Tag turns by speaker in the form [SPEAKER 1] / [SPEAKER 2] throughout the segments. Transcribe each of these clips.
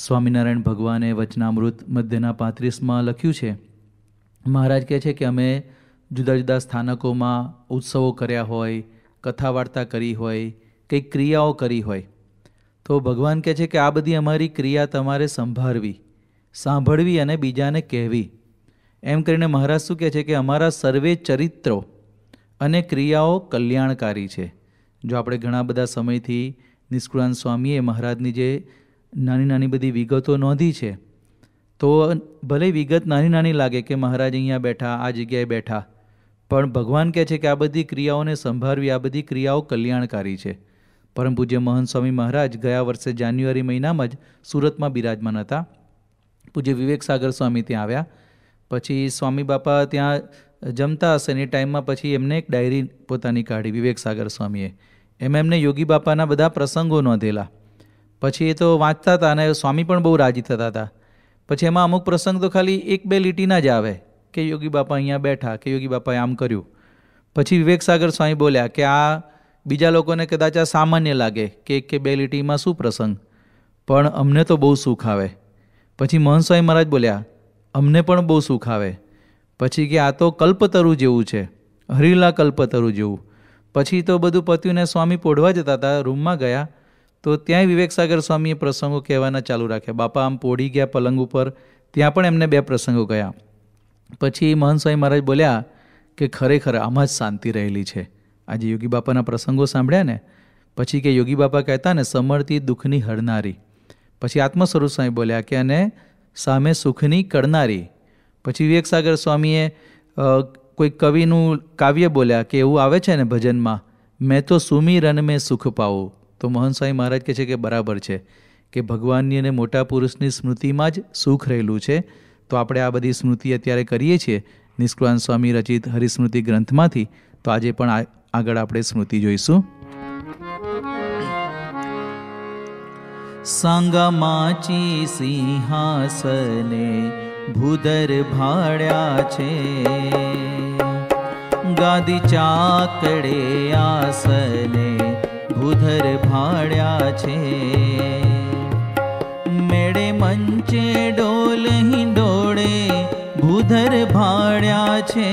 [SPEAKER 1] સ્વામિનારાયણ ભગવાને વચનામૃત મધ્યના પાંત્રીસમાં લખ્યું છે મહારાજ કહે છે કે અમે જુદા જુદા સ્થાનકોમાં ઉત્સવો કર્યા હોય કથા વાર્તા કરી હોય કંઈક ક્રિયાઓ કરી હોય તો ભગવાન કહે છે કે આ બધી અમારી ક્રિયા તમારે સંભાળવી સાંભળવી અને બીજાને કહેવી એમ કરીને મહારાજ શું કહે છે કે અમારા સર્વે ચરિત્રો અને ક્રિયાઓ કલ્યાણકારી છે જો આપણે ઘણા બધા સમયથી નિષ્કુળાન સ્વામીએ મહારાજની જે નાની નાની બધી વિગતો નોંધી છે તો ભલે વિગત નાની નાની લાગે કે મહારાજ અહીંયા બેઠા આ જગ્યાએ બેઠા પણ ભગવાન કહે છે કે આ બધી ક્રિયાઓને સંભાળવી આ બધી ક્રિયાઓ કલ્યાણકારી છે પરમ પૂજ્ય મહંત સ્વામી મહારાજ ગયા વર્ષે જાન્યુઆરી મહિનામાં જ સુરતમાં બિરાજમાન હતા પૂજ્ય વિવેક સાગર સ્વામી ત્યાં આવ્યા પછી સ્વામી બાપા ત્યાં જમતા હશે એની ટાઈમમાં પછી એમને એક ડાયરી પોતાની કાઢી વિવેક સાગર સ્વામીએ એમ એમને યોગી બાપાના બધા પ્રસંગો નોંધેલા પછી એ તો વાંચતા હતા અને સ્વામી પણ બહુ રાજી થતા હતા પછી એમાં અમુક પ્રસંગ તો ખાલી એક બે લીટીના જ આવે કે યોગી બાપા અહીંયા બેઠા કે યોગી બાપાએ આમ કર્યું પછી વિવેક સાગર સ્વામી બોલ્યા કે આ બીજા લોકોને કદાચ આ સામાન્ય લાગે કે એક કે બે લીટીમાં શું પ્રસંગ પણ અમને તો બહુ સુખ આવે પછી મહંત સ્વામી મહારાજ બોલ્યા અમને પણ બહુ સુખ આવે પછી કે આ તો કલ્પતરુ જેવું છે હરીલા કલ્પતરુ જેવું પછી તો બધું પત્યુને સ્વામી પોઢવા જતા હતા રૂમમાં ગયા તો ત્યાંય વિવેકસાગર સાગર સ્વામીએ પ્રસંગો કહેવાના ચાલુ રાખ્યા બાપા આમ પોઢી ગયા પલંગ ઉપર ત્યાં પણ એમને બે પ્રસંગો ગયા પછી મહંત સ્વામી મહારાજ બોલ્યા કે ખરેખર આમાં જ શાંતિ રહેલી છે આજે યોગી બાપાના પ્રસંગો સાંભળ્યા ને પછી કે યોગી બાપા કહેતા ને સમરતી દુઃખની હરનારી પછી આત્મસ્વરૂપ સ્વામી બોલ્યા કે અને સામે સુખની કરનારી પછી વિવેકસાગર સ્વામીએ કોઈ કવિનું કાવ્ય બોલ્યા કે એવું આવે છે ને ભજનમાં મેં તો સુમી રન મેં સુખ પાવું તો મહંત સ્વામી મહારાજ કહે છે કે બરાબર છે કે ભગવાનની અને મોટા પુરુષની સ્મૃતિમાં જ સુખ રહેલું છે તો આપણે આ બધી સ્મૃતિ અત્યારે કરીએ છીએ નિષ્કુળાન સ્વામી રચિત હરિસ્મૃતિ ગ્રંથમાંથી તો આજે પણ આગળ આપણે સ્મૃતિ જોઈશું સાંગામાચી સિંહાસને ભૂદર ભાડ્યા છે ગાદી ચાકડે આસને भूधर भाड़ा छे मेड़े मंचे डोल ही डोड़े भूधर भाड़ा छे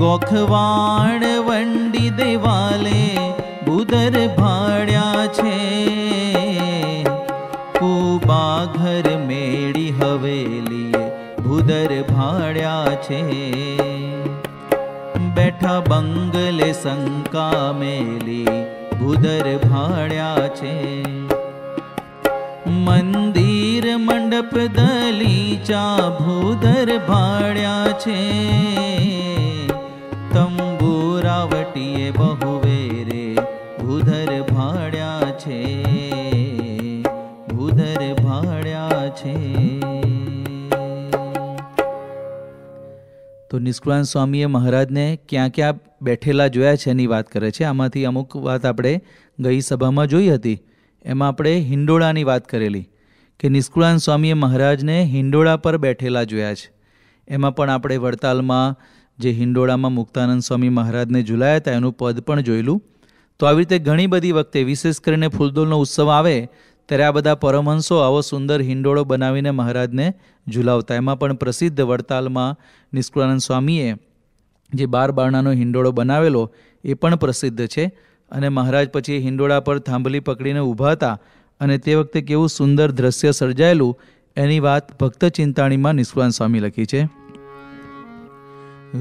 [SPEAKER 1] गोखवाण वंडी देवाले भूधर भाड़ा छे कूबा मेडी मेड़ी हवेली भूधर भाड़ा छे बैठा बंगले संग कामेली मंदिर मंडप दलीचा दली भाड्याचे નિષ્કુળાન સ્વામીએ મહારાજને ક્યાં ક્યાં બેઠેલા જોયા છે એની વાત કરે છે આમાંથી અમુક વાત આપણે ગઈ સભામાં જોઈ હતી એમાં આપણે હિંડોળાની વાત કરેલી કે નિષ્કુળાન સ્વામીએ મહારાજને હિંડોળા પર બેઠેલા જોયા છે એમાં પણ આપણે વડતાલમાં જે હિંડોળામાં મુક્તાનંદ સ્વામી મહારાજને ઝુલાયા હતા એનું પદ પણ જોયેલું તો આવી રીતે ઘણી બધી વખતે વિશેષ કરીને ફૂલદોલનો ઉત્સવ આવે ત્યારે આ બધા પરમહંસો આવો સુંદર હિંડોળો બનાવીને મહારાજને ઝુલાવતા એમાં પણ પ્રસિદ્ધ વડતાલમાં નિષ્કુળાનંદ સ્વામીએ જે બાર બારણાનો હિંડોળો બનાવેલો એ પણ પ્રસિદ્ધ છે અને મહારાજ પછી હિંડોળા પર થાંભલી પકડીને ઊભા હતા અને તે વખતે કેવું સુંદર દ્રશ્ય સર્જાયેલું એની વાત ભક્ત ચિંતાણીમાં નિષ્કુળાન સ્વામી લખી છે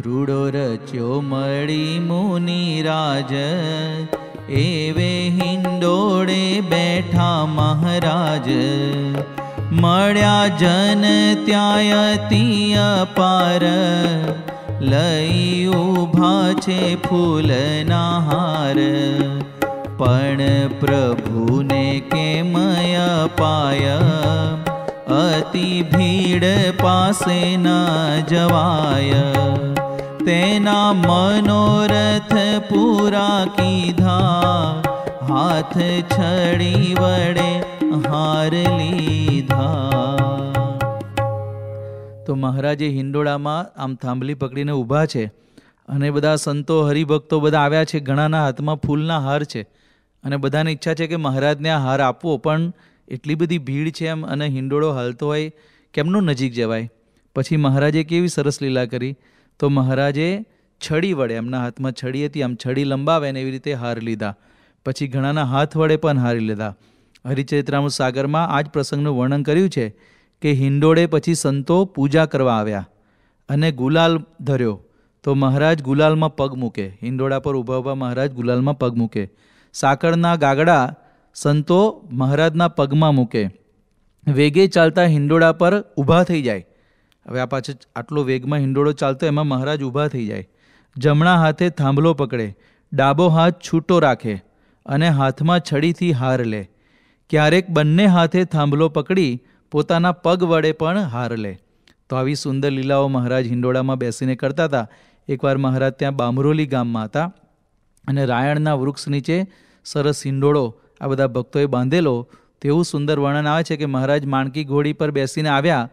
[SPEAKER 1] રૂડો રચ્યો મળી મુનિરાજ રાજ एवे हिंडोड़े बैठा महाराज जन त्याय पार लई उभा फूल नहार पण प्रभु ने के मय पाय अति भीड़ पासे न जवाय તેના મનોરથ પૂરા કીધા હાથ છડી વડે હાર લીધા તો મહારાજે હિંડોળામાં આમ થાંભલી પકડીને ઊભા છે અને બધા સંતો હરિભક્તો બધા આવ્યા છે ઘણાના હાથમાં ફૂલના હાર છે અને બધાની ઈચ્છા છે કે મહારાજને આ હાર આપવો પણ એટલી બધી ભીડ છે એમ અને હિંડોળો હાલતો હોય કેમનું નજીક જવાય પછી મહારાજે કેવી સરસ લીલા કરી તો મહારાજે છડી વડે એમના હાથમાં છડી હતી આમ છડી લંબાવે ને એવી રીતે હાર લીધા પછી ઘણાના હાથ વડે પણ હારી લીધા હરિચરિત્રામુ સાગરમાં આ જ પ્રસંગનું વર્ણન કર્યું છે કે હિંડોળે પછી સંતો પૂજા કરવા આવ્યા અને ગુલાલ ધર્યો તો મહારાજ ગુલાલમાં પગ મૂકે હિંડોળા પર ઊભા ઊભા મહારાજ ગુલાલમાં પગ મૂકે સાકરના ગાગડા સંતો મહારાજના પગમાં મૂકે વેગે ચાલતા હિંડોળા પર ઊભા થઈ જાય હવે આ પાછળ આટલો વેગમાં હિંડોળો ચાલતો એમાં મહારાજ ઊભા થઈ જાય જમણા હાથે થાંભલો પકડે ડાબો હાથ છૂટો રાખે અને હાથમાં છડીથી હાર લે ક્યારેક બંને હાથે થાંભલો પકડી પોતાના પગ વડે પણ હાર લે તો આવી સુંદર લીલાઓ મહારાજ હિંડોળામાં બેસીને કરતા હતા એકવાર મહારાજ ત્યાં બામરોલી ગામમાં હતા અને રાયણના વૃક્ષ નીચે સરસ હિંડોળો આ બધા ભક્તોએ બાંધેલો તેવું સુંદર વર્ણન આવે છે કે મહારાજ માણકી ઘોડી પર બેસીને આવ્યા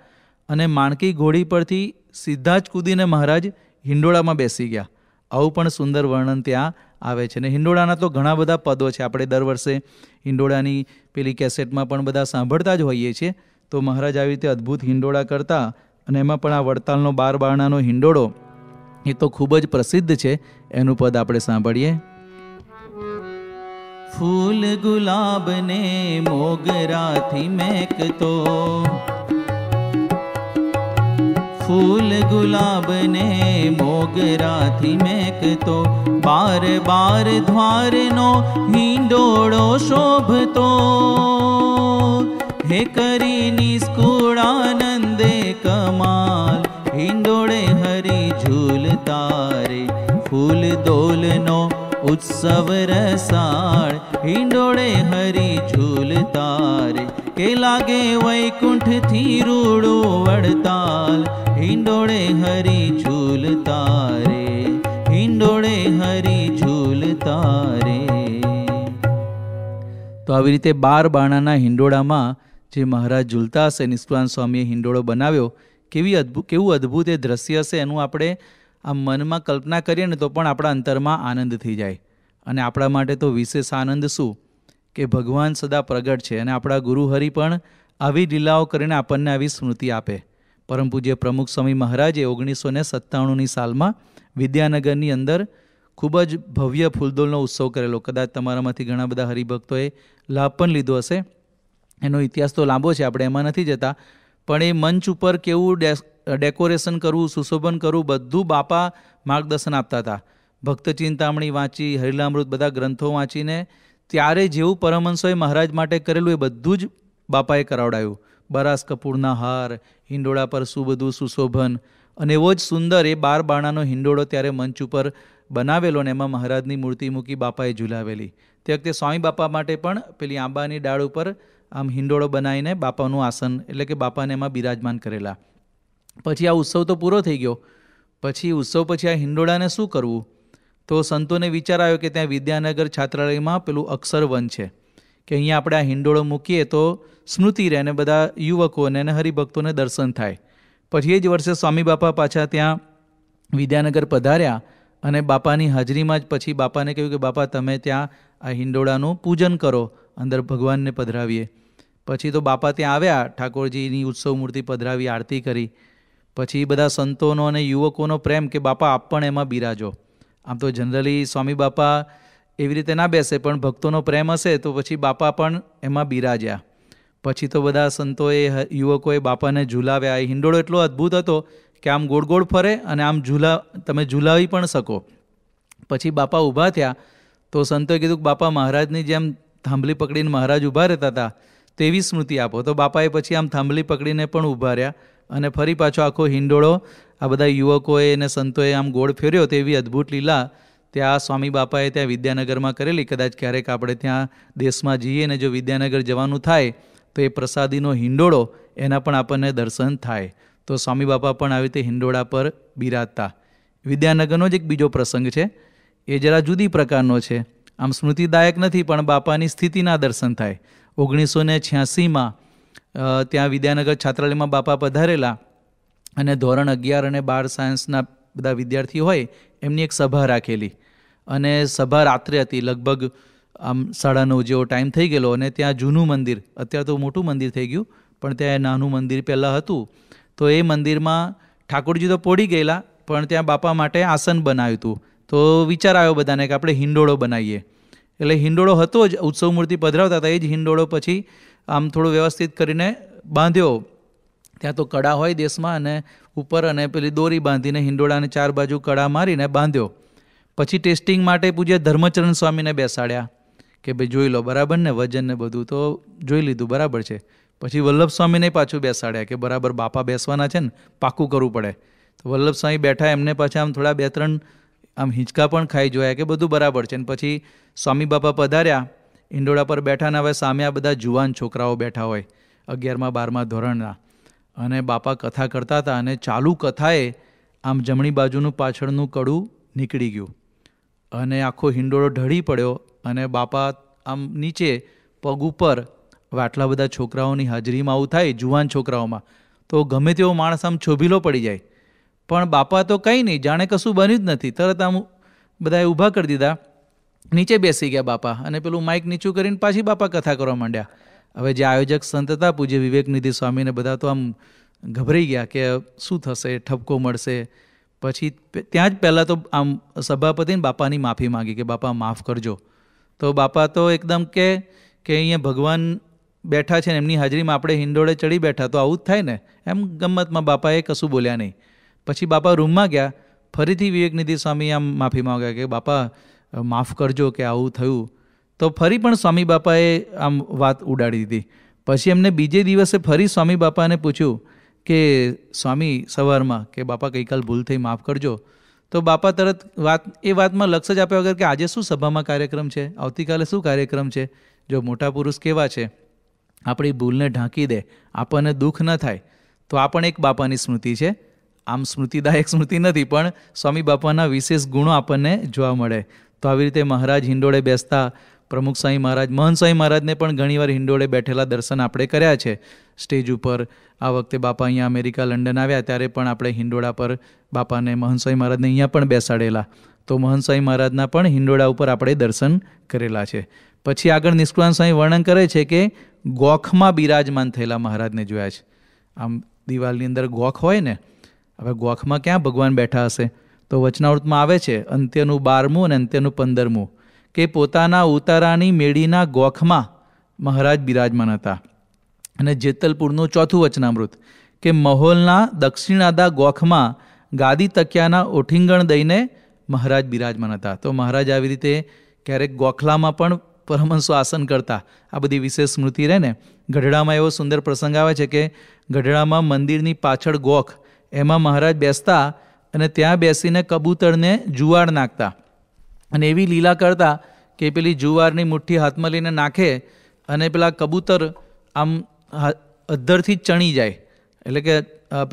[SPEAKER 1] અને માણકી ઘોડી પરથી સીધા જ કૂદીને મહારાજ હિંડોળામાં બેસી ગયા આવું પણ સુંદર વર્ણન ત્યાં આવે છે ને હિંડોળાના તો ઘણા બધા પદો છે આપણે દર વર્ષે હિંડોળાની પેલી કેસેટમાં પણ બધા સાંભળતા જ હોઈએ છીએ તો મહારાજ આવી રીતે અદ્ભુત હિંડોળા કરતા અને એમાં પણ આ વડતાલનો બાર બારણાનો હિંડોળો એ તો ખૂબ જ પ્રસિદ્ધ છે એનું પદ આપણે સાંભળીએ ફૂલ ગુલાબને મોગરાથી મેકતો फूल गुलाब ने मोगरा थी तो बार बार बार् हिंडोड़ो हिण्डोरो हे हे निष्कूर् नन्दे कमाल हरी हरि तारे फूल डोलनो उत्सव रसा हरी हरि तारे કે લાગે વૈકુંઠથી રૂડો વડતાલ હિંડોળે હરી ઝૂલ તારે હિંડોળે હરી ઝૂલ તારે તો આવી રીતે બાર બાણાના હિંડોળામાં જે મહારાજ ઝૂલતા હશે નિષ્કાન સ્વામીએ હિંડોળો બનાવ્યો કેવી અદ્ભુત કેવું અદ્ભુત એ દ્રશ્ય હશે એનું આપણે આ મનમાં કલ્પના કરીએ ને તો પણ આપણા અંતરમાં આનંદ થઈ જાય અને આપણા માટે તો વિશેષ આનંદ શું કે ભગવાન સદા પ્રગટ છે અને આપણા ગુરુહરિ પણ આવી લીલાઓ કરીને આપણને આવી સ્મૃતિ આપે પરમ પૂજ્ય પ્રમુખ સ્વામી મહારાજે ઓગણીસો ને સત્તાણુંની સાલમાં વિદ્યાનગરની અંદર ખૂબ જ ભવ્ય ફૂલદોલનો ઉત્સવ કરેલો કદાચ તમારામાંથી ઘણા બધા હરિભક્તોએ લાભ પણ લીધો હશે એનો ઇતિહાસ તો લાંબો છે આપણે એમાં નથી જતા પણ એ મંચ ઉપર કેવું ડેકોરેશન કરવું સુશોભન કરવું બધું બાપા માર્ગદર્શન આપતા હતા ભક્ત ચિંતામણી વાંચી હરિલામૃત બધા ગ્રંથો વાંચીને ત્યારે જેવું પરમહંસોએ મહારાજ માટે કરેલું એ બધું જ બાપાએ કરાવડાયું બરાસ કપૂરના હાર હિંડોળા પર શું બધું સુશોભન અને એવો જ સુંદર એ બાર બાણાનો હિંડોળો ત્યારે મંચ ઉપર બનાવેલો ને એમાં મહારાજની મૂર્તિ મૂકી બાપાએ ઝુલાવેલી તે વખતે સ્વામી બાપા માટે પણ પેલી આંબાની ડાળ ઉપર આમ હિંડોળો બનાવીને બાપાનું આસન એટલે કે બાપાને એમાં બિરાજમાન કરેલા પછી આ ઉત્સવ તો પૂરો થઈ ગયો પછી ઉત્સવ પછી આ હિંડોળાને શું કરવું તો સંતોને વિચાર આવ્યો કે ત્યાં વિદ્યાનગર છાત્રાલયમાં પેલું અક્ષરવન છે કે અહીંયા આપણે આ હિંડોળો મૂકીએ તો સ્મૃતિ રહે અને બધા યુવકોને અને હરિભક્તોને દર્શન થાય પછી એ જ વર્ષે સ્વામી બાપા પાછા ત્યાં વિદ્યાનગર પધાર્યા અને બાપાની હાજરીમાં જ પછી બાપાને કહ્યું કે બાપા તમે ત્યાં આ હિંડોળાનું પૂજન કરો અંદર ભગવાનને પધરાવીએ પછી તો બાપા ત્યાં આવ્યા ઠાકોરજીની ઉત્સવ મૂર્તિ પધરાવી આરતી કરી પછી બધા સંતોનો અને યુવકોનો પ્રેમ કે બાપા આપ પણ એમાં બિરાજો આમ તો જનરલી સ્વામી બાપા એવી રીતે ના બેસે પણ ભક્તોનો પ્રેમ હશે તો પછી બાપા પણ એમાં બિરાજ્યા પછી તો બધા સંતોએ યુવકોએ બાપાને ઝૂલાવ્યા એ હિંડોળો એટલો અદ્ભુત હતો કે આમ ગોળ ગોળ ફરે અને આમ ઝૂલા તમે ઝૂલાવી પણ શકો પછી બાપા ઊભા થયા તો સંતોએ કીધું કે બાપા મહારાજની જેમ થાંભલી પકડીને મહારાજ ઊભા રહેતા હતા તેવી સ્મૃતિ આપો તો બાપાએ પછી આમ થાંભલી પકડીને પણ ઊભા રહ્યા અને ફરી પાછો આખો હિંડોળો આ બધા યુવકોએ અને સંતોએ આમ ગોળ ફેર્યો તેવી અદ્ભુત લીલા ત્યાં સ્વામી બાપાએ ત્યાં વિદ્યાનગરમાં કરેલી કદાચ ક્યારેક આપણે ત્યાં દેશમાં જઈએ ને જો વિદ્યાનગર જવાનું થાય તો એ પ્રસાદીનો હિંડોળો એના પણ આપણને દર્શન થાય તો સ્વામી બાપા પણ આવી રીતે હિંડોળા પર બિરાજતા વિદ્યાનગરનો જ એક બીજો પ્રસંગ છે એ જરા જુદી પ્રકારનો છે આમ સ્મૃતિદાયક નથી પણ બાપાની સ્થિતિના દર્શન થાય ઓગણીસો ને છ્યાસીમાં ત્યાં વિદ્યાનગર છાત્રાલયમાં બાપા પધારેલા અને ધોરણ અગિયાર અને બાર સાયન્સના બધા વિદ્યાર્થીઓ હોય એમની એક સભા રાખેલી અને સભા રાત્રે હતી લગભગ આમ સાડા નવ જેવો ટાઈમ થઈ ગયેલો અને ત્યાં જૂનું મંદિર અત્યારે તો મોટું મંદિર થઈ ગયું પણ ત્યાં નાનું મંદિર પહેલાં હતું તો એ મંદિરમાં ઠાકોરજી તો પોડી ગયેલા પણ ત્યાં બાપા માટે આસન બનાવ્યું હતું તો વિચાર આવ્યો બધાને કે આપણે હિંડોળો બનાવીએ એટલે હિંડોળો હતો જ ઉત્સવ મૂર્તિ પધરાવતા હતા એ જ હિંડોળો પછી આમ થોડું વ્યવસ્થિત કરીને બાંધ્યો ત્યાં તો કડા હોય દેશમાં અને ઉપર અને પેલી દોરી બાંધીને હિંડોળાને ચાર બાજુ કડા મારીને બાંધ્યો પછી ટેસ્ટિંગ માટે પૂજ્ય ધર્મચરણ સ્વામીને બેસાડ્યા કે ભાઈ જોઈ લો બરાબર ને વજન ને બધું તો જોઈ લીધું બરાબર છે પછી વલ્લભ સ્વામીને પાછું બેસાડ્યા કે બરાબર બાપા બેસવાના છે ને પાકું કરવું પડે તો વલ્લભ સ્વામી બેઠા એમને પાછા આમ થોડા બે ત્રણ આમ હિંચકા પણ ખાઈ જોયા કે બધું બરાબર છે ને પછી સ્વામી બાપા પધાર્યા ઇંડોળા પર બેઠાને હવે સામે આ બધા જુવાન છોકરાઓ બેઠા હોય અગિયારમાં બારમા ધોરણના અને બાપા કથા કરતા હતા અને ચાલુ કથાએ આમ જમણી બાજુનું પાછળનું કડું નીકળી ગયું અને આખો હિંડોળો ઢળી પડ્યો અને બાપા આમ નીચે પગ ઉપર આટલા બધા છોકરાઓની હાજરીમાં આવું થાય જુવાન છોકરાઓમાં તો ગમે તેવો માણસ આમ છોભીલો પડી જાય પણ બાપા તો કંઈ નહીં જાણે કશું બન્યું જ નથી તરત આમ બધાએ ઊભા કરી દીધા નીચે બેસી ગયા બાપા અને પેલું માઇક નીચું કરીને પાછી બાપા કથા કરવા માંડ્યા હવે જે આયોજક સંત હતા પૂજ્ય વિવેકનિધિ સ્વામીને બધા તો આમ ગભરાઈ ગયા કે શું થશે ઠપકો મળશે પછી ત્યાં જ પહેલાં તો આમ સભાપતિને બાપાની માફી માગી કે બાપા માફ કરજો તો બાપા તો એકદમ કે કે અહીંયા ભગવાન બેઠા છે ને એમની હાજરીમાં આપણે હિંડોળે ચડી બેઠા તો આવું જ થાય ને એમ ગમતમાં બાપાએ કશું બોલ્યા નહીં પછી બાપા રૂમમાં ગયા ફરીથી વિવેકનિધિ સ્વામી આમ માફી માગ્યા કે બાપા માફ કરજો કે આવું થયું તો ફરી પણ સ્વામી બાપાએ આમ વાત ઉડાડી દીધી પછી એમને બીજે દિવસે ફરી સ્વામી બાપાને પૂછ્યું કે સ્વામી સવારમાં કે બાપા ગઈકાલ ભૂલ થઈ માફ કરજો તો બાપા તરત વાત એ વાતમાં લક્ષ જ આપ્યા વગર કે આજે શું સભામાં કાર્યક્રમ છે આવતીકાલે શું કાર્યક્રમ છે જો મોટા પુરુષ કેવા છે આપણી ભૂલને ઢાંકી દે આપણને દુઃખ ન થાય તો આ પણ એક બાપાની સ્મૃતિ છે આમ સ્મૃતિદાયક સ્મૃતિ નથી પણ સ્વામી બાપાના વિશેષ ગુણો આપણને જોવા મળે તો આવી રીતે મહારાજ હિંડોળે બેસતા પ્રમુખ સાંઈ મહારાજ મહન સાંઈ મહારાજને પણ ઘણીવાર હિંડોળે બેઠેલા દર્શન આપણે કર્યા છે સ્ટેજ ઉપર આ વખતે બાપા અહીંયા અમેરિકા લંડન આવ્યા ત્યારે પણ આપણે હિંડોળા પર બાપાને મહંત સાંઈ મહારાજને અહીંયા પણ બેસાડેલા તો મહન સાંઈ મહારાજના પણ હિંડોળા ઉપર આપણે દર્શન કરેલા છે પછી આગળ નિષ્કુળાન સાંઈ વર્ણન કરે છે કે ગોખમાં બિરાજમાન થયેલા મહારાજને જોયા છે આમ દિવાલની અંદર ગોખ હોય ને હવે ગોખમાં ક્યાં ભગવાન બેઠા હશે તો વચનાવૃતમાં આવે છે અંત્યનું બારમું અને અંત્યનું પંદરમું કે પોતાના ઉતારાની મેળીના ગોખમાં મહારાજ બિરાજમાન હતા અને જેતલપુરનું ચોથું વચનામૃત કે મહોલના દક્ષિણાદા ગોખમાં ગાદી તકિયાના ઓઠિંગણ દઈને મહારાજ બિરાજમાન હતા તો મહારાજ આવી રીતે ક્યારેક ગોખલામાં પણ પરમહંસો આસન કરતા આ બધી વિશેષ સ્મૃતિ રહે ને ગઢડામાં એવો સુંદર પ્રસંગ આવે છે કે ગઢડામાં મંદિરની પાછળ ગોખ એમાં મહારાજ બેસતા અને ત્યાં બેસીને કબૂતરને જુવાર નાખતા અને એવી લીલા કરતા કે પેલી જુવારની મુઠ્ઠી હાથમાં લઈને નાખે અને પેલા કબૂતર આમ અધ્ધરથી ચણી જાય એટલે કે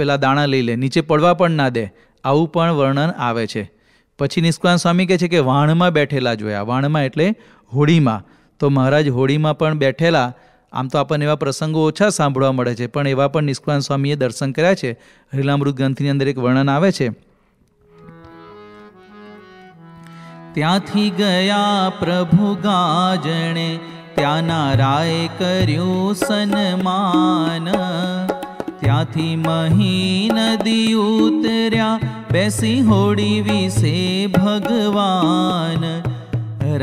[SPEAKER 1] પેલા દાણા લઈ લે નીચે પડવા પણ ના દે આવું પણ વર્ણન આવે છે પછી નિષ્કાન સ્વામી કહે છે કે વાણમાં બેઠેલા જોયા વાણમાં એટલે હોળીમાં તો મહારાજ હોળીમાં પણ બેઠેલા આમ તો આપણને એવા પ્રસંગો ઓછા સાંભળવા મળે છે પણ એવા પણ નિષ્કાન સ્વામીએ દર્શન કર્યા છે હરિલામૃત ગ્રંથની અંદર એક વર્ણન આવે છે ત્યાંથી ગયા પ્રભુ ગાજણે ત્યાંના રાય કર્યું સન્માન ત્યાંથી મહી નદી ઉતર્યા બેસી હોડી વિશે ભગવાન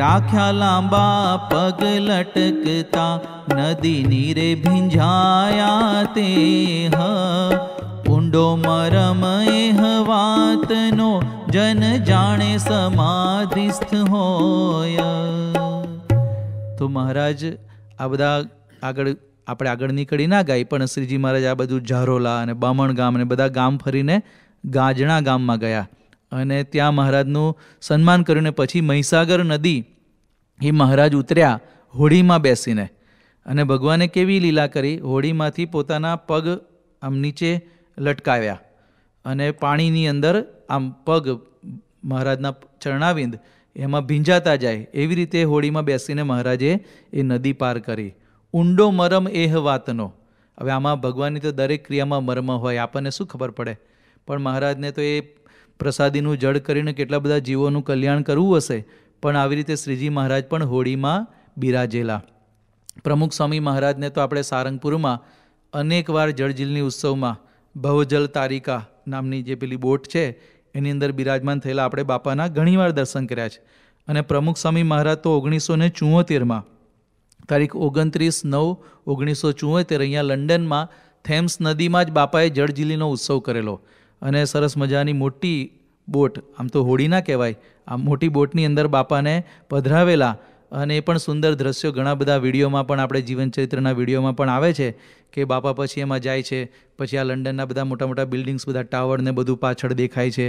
[SPEAKER 1] રાખ્યા લાંબા પગ લટકતા નદી નીરે ભીંજાયા તે હા ઊંડો મરમય હવાતનો જન જાણે સમાધિસ્થ હોય તો મહારાજ આ બધા આગળ આપણે આગળ નીકળી ના ગાય પણ શ્રીજી મહારાજ આ બધું ઝારોલા અને બામણ ગામ અને બધા ગામ ફરીને ગાજણા ગામમાં ગયા અને ત્યાં મહારાજનું સન્માન કર્યું પછી મહીસાગર નદી એ મહારાજ ઉતર્યા હોળીમાં બેસીને અને ભગવાને કેવી લીલા કરી હોળીમાંથી પોતાના પગ આમ નીચે લટકાવ્યા અને પાણીની અંદર આમ પગ મહારાજના ચરણાવિંદ એમાં ભીંજાતા જાય એવી રીતે હોળીમાં બેસીને મહારાજે એ નદી પાર કરી ઊંડો મરમ એહ વાતનો હવે આમાં ભગવાનની તો દરેક ક્રિયામાં મર્મ હોય આપણને શું ખબર પડે પણ મહારાજને તો એ પ્રસાદીનું જળ કરીને કેટલા બધા જીવોનું કલ્યાણ કરવું હશે પણ આવી રીતે શ્રીજી મહારાજ પણ હોળીમાં બિરાજેલા પ્રમુખ સ્વામી મહારાજને તો આપણે સારંગપુરમાં અનેકવાર જળજીલની ઉત્સવમાં ભવજલ તારિકા નામની જે પેલી બોટ છે એની અંદર બિરાજમાન થયેલા આપણે બાપાના ઘણીવાર દર્શન કર્યા છે અને પ્રમુખ સ્વામી મહારાજ તો ઓગણીસો ને ચુંવોતેરમાં તારીખ ઓગણત્રીસ નવ ઓગણીસો ચુંવોતેર અહીંયા લંડનમાં થેમ્સ નદીમાં જ બાપાએ જળજીલીનો ઉત્સવ કરેલો અને સરસ મજાની મોટી બોટ આમ તો હોળીના કહેવાય આ મોટી બોટની અંદર બાપાને પધરાવેલા અને એ પણ સુંદર દ્રશ્યો ઘણા બધા વિડીયોમાં પણ આપણે જીવનચરિત્રના વિડીયોમાં પણ આવે છે કે બાપા પછી એમાં જાય છે પછી આ લંડનના બધા મોટા મોટા બિલ્ડિંગ્સ બધા ટાવર ને બધું પાછળ દેખાય છે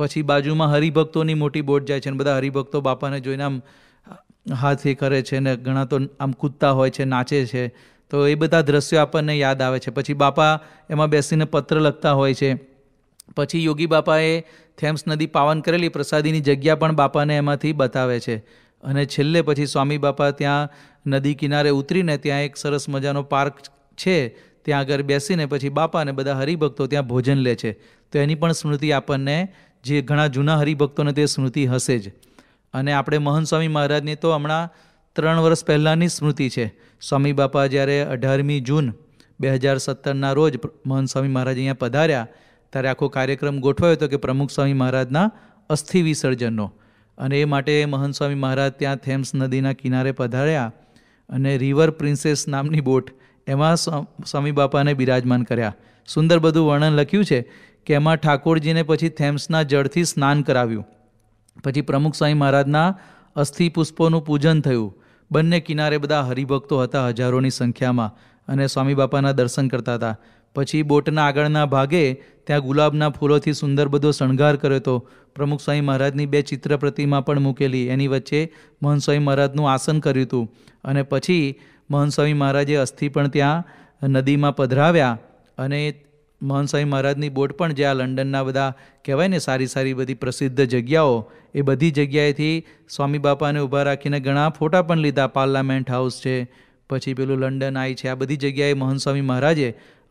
[SPEAKER 1] પછી બાજુમાં હરિભક્તોની મોટી બોટ જાય છે અને બધા હરિભક્તો બાપાને જોઈને આમ હાથ કરે છે ને ઘણા તો આમ કૂદતા હોય છે નાચે છે તો એ બધા દ્રશ્યો આપણને યાદ આવે છે પછી બાપા એમાં બેસીને પત્ર લખતા હોય છે પછી યોગી બાપાએ થેમ્સ નદી પાવન કરેલી પ્રસાદીની જગ્યા પણ બાપાને એમાંથી બતાવે છે અને છેલ્લે પછી સ્વામી બાપા ત્યાં નદી કિનારે ઉતરીને ત્યાં એક સરસ મજાનો પાર્ક છે ત્યાં આગળ બેસીને પછી બાપા અને બધા હરિભક્તો ત્યાં ભોજન લે છે તો એની પણ સ્મૃતિ આપણને જે ઘણા જૂના હરિભક્તોને તે સ્મૃતિ હશે જ અને આપણે મહન સ્વામી મહારાજની તો હમણાં ત્રણ વર્ષ પહેલાંની સ્મૃતિ છે સ્વામી બાપા જ્યારે અઢારમી જૂન બે હજાર સત્તરના રોજ મહન સ્વામી મહારાજ અહીંયા પધાર્યા ત્યારે આખો કાર્યક્રમ ગોઠવાયો હતો કે પ્રમુખ સ્વામી મહારાજના અસ્થિ વિસર્જનનો અને એ માટે મહંત સ્વામી મહારાજ ત્યાં થેમ્સ નદીના કિનારે પધાર્યા અને રિવર પ્રિન્સેસ નામની બોટ એમાં સ્વામી બાપાને બિરાજમાન કર્યા સુંદર બધું વર્ણન લખ્યું છે કે એમાં ઠાકોરજીને પછી થેમ્સના જળથી સ્નાન કરાવ્યું પછી પ્રમુખ સ્વામી મહારાજના અસ્થિ પુષ્પોનું પૂજન થયું બંને કિનારે બધા હરિભક્તો હતા હજારોની સંખ્યામાં અને સ્વામી બાપાના દર્શન કરતા હતા પછી બોટના આગળના ભાગે ત્યાં ગુલાબના ફૂલોથી સુંદર બધો શણગાર કર્યો હતો પ્રમુખ સ્વામી મહારાજની બે ચિત્ર પ્રતિમા પણ મૂકેલી એની વચ્ચે મહન સ્વામી મહારાજનું આસન કર્યું હતું અને પછી મહન સ્વામી મહારાજે અસ્થિ પણ ત્યાં નદીમાં પધરાવ્યા અને મહન સ્વામી મહારાજની બોટ પણ જે આ લંડનના બધા કહેવાય ને સારી સારી બધી પ્રસિદ્ધ જગ્યાઓ એ બધી જગ્યાએથી સ્વામી બાપાને ઊભા રાખીને ઘણા ફોટા પણ લીધા પાર્લામેન્ટ હાઉસ છે પછી પેલું લંડન આવી છે આ બધી જગ્યાએ મહન સ્વામી મહારાજે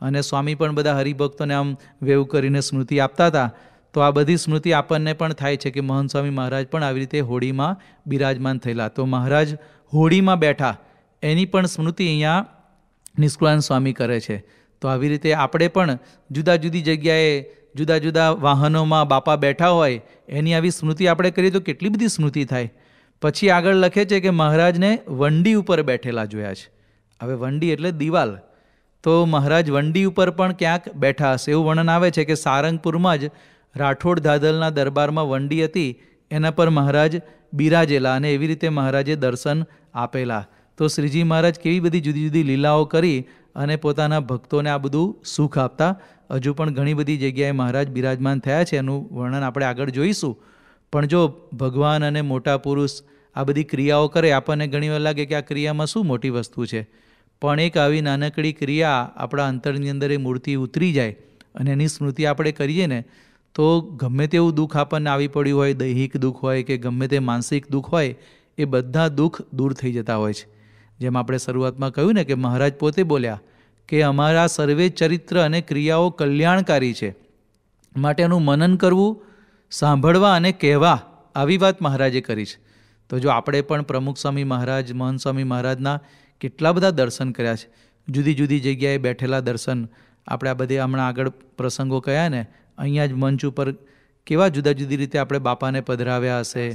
[SPEAKER 1] અને સ્વામી પણ બધા હરિભક્તોને આમ વેવ કરીને સ્મૃતિ આપતા હતા તો આ બધી સ્મૃતિ આપણને પણ થાય છે કે મહંત સ્વામી મહારાજ પણ આવી રીતે હોળીમાં બિરાજમાન થયેલા તો મહારાજ હોળીમાં બેઠા એની પણ સ્મૃતિ અહીંયા નિષ્કુળાન સ્વામી કરે છે તો આવી રીતે આપણે પણ જુદા જુદી જગ્યાએ જુદા જુદા વાહનોમાં બાપા બેઠા હોય એની આવી સ્મૃતિ આપણે કરીએ તો કેટલી બધી સ્મૃતિ થાય પછી આગળ લખે છે કે મહારાજને વંડી ઉપર બેઠેલા જોયા છે હવે વંડી એટલે દિવાલ તો મહારાજ વંડી ઉપર પણ ક્યાંક બેઠા હશે એવું વર્ણન આવે છે કે સારંગપુરમાં જ રાઠોડ ધાદલના દરબારમાં વંડી હતી એના પર મહારાજ બિરાજેલા અને એવી રીતે મહારાજે દર્શન આપેલા તો શ્રીજી મહારાજ કેવી બધી જુદી જુદી લીલાઓ કરી અને પોતાના ભક્તોને આ બધું સુખ આપતા હજુ પણ ઘણી બધી જગ્યાએ મહારાજ બિરાજમાન થયા છે એનું વર્ણન આપણે આગળ જોઈશું પણ જો ભગવાન અને મોટા પુરુષ આ બધી ક્રિયાઓ કરે આપણને ઘણી વાર લાગે કે આ ક્રિયામાં શું મોટી વસ્તુ છે પણ એક આવી નાનકડી ક્રિયા આપણા અંતરની અંદર એ મૂર્તિ ઉતરી જાય અને એની સ્મૃતિ આપણે કરીએ ને તો ગમે તેવું દુઃખ આપણને આવી પડ્યું હોય દૈહિક દુઃખ હોય કે ગમે તે માનસિક દુઃખ હોય એ બધા દુઃખ દૂર થઈ જતા હોય છે જેમ આપણે શરૂઆતમાં કહ્યું ને કે મહારાજ પોતે બોલ્યા કે અમારા સર્વે ચરિત્ર અને ક્રિયાઓ કલ્યાણકારી છે માટેનું મનન કરવું સાંભળવા અને કહેવા આવી વાત મહારાજે કરી છે તો જો આપણે પણ પ્રમુખ સ્વામી મહારાજ મહંત સ્વામી મહારાજના કેટલા બધા દર્શન કર્યા છે જુદી જુદી જગ્યાએ બેઠેલા દર્શન આપણે આ બધે હમણાં આગળ પ્રસંગો કયા ને અહીંયા જ મંચ ઉપર કેવા જુદા જુદી રીતે આપણે બાપાને પધરાવ્યા હશે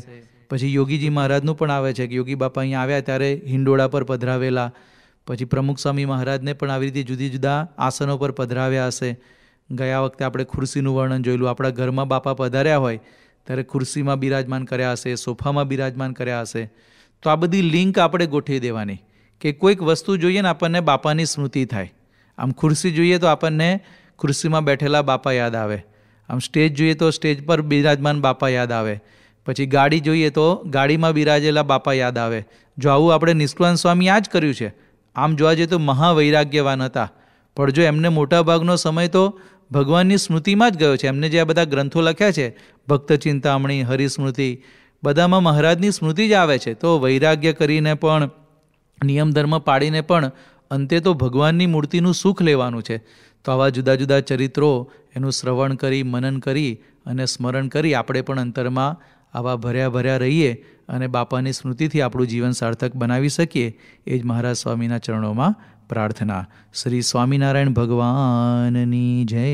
[SPEAKER 1] પછી યોગીજી મહારાજનું પણ આવે છે કે યોગી બાપા અહીંયા આવ્યા ત્યારે હિંડોળા પર પધરાવેલા પછી પ્રમુખ સ્વામી મહારાજને પણ આવી રીતે જુદી જુદા આસનો પર પધરાવ્યા હશે ગયા વખતે આપણે ખુરશીનું વર્ણન જોયેલું આપણા ઘરમાં બાપા પધાર્યા હોય ત્યારે ખુરશીમાં બિરાજમાન કર્યા હશે સોફામાં બિરાજમાન કર્યા હશે તો આ બધી લિંક આપણે ગોઠવી દેવાની કે કોઈક વસ્તુ જોઈએ ને આપણને બાપાની સ્મૃતિ થાય આમ ખુરશી જોઈએ તો આપણને ખુરશીમાં બેઠેલા બાપા યાદ આવે આમ સ્ટેજ જોઈએ તો સ્ટેજ પર બિરાજમાન બાપા યાદ આવે પછી ગાડી જોઈએ તો ગાડીમાં બિરાજેલા બાપા યાદ આવે જો આવું આપણે નિષ્કલન સ્વામી આ જ કર્યું છે આમ જોવા જઈએ તો મહાવૈરાગ્યવાન હતા પણ જો એમને મોટાભાગનો સમય તો ભગવાનની સ્મૃતિમાં જ ગયો છે એમને જે આ બધા ગ્રંથો લખ્યા છે ભક્ત ચિંતામણી હરિસ્મૃતિ બધામાં મહારાજની સ્મૃતિ જ આવે છે તો વૈરાગ્ય કરીને પણ નિયમ ધર્મ પાળીને પણ અંતે તો ભગવાનની મૂર્તિનું સુખ લેવાનું છે તો આવા જુદા જુદા ચરિત્રો એનું શ્રવણ કરી મનન કરી અને સ્મરણ કરી આપણે પણ અંતરમાં આવા ભર્યા ભર્યા રહીએ અને બાપાની સ્મૃતિથી આપણું જીવન સાર્થક બનાવી શકીએ એ જ મહારાજ સ્વામીના ચરણોમાં પ્રાર્થના શ્રી સ્વામિનારાયણ ભગવાનની જય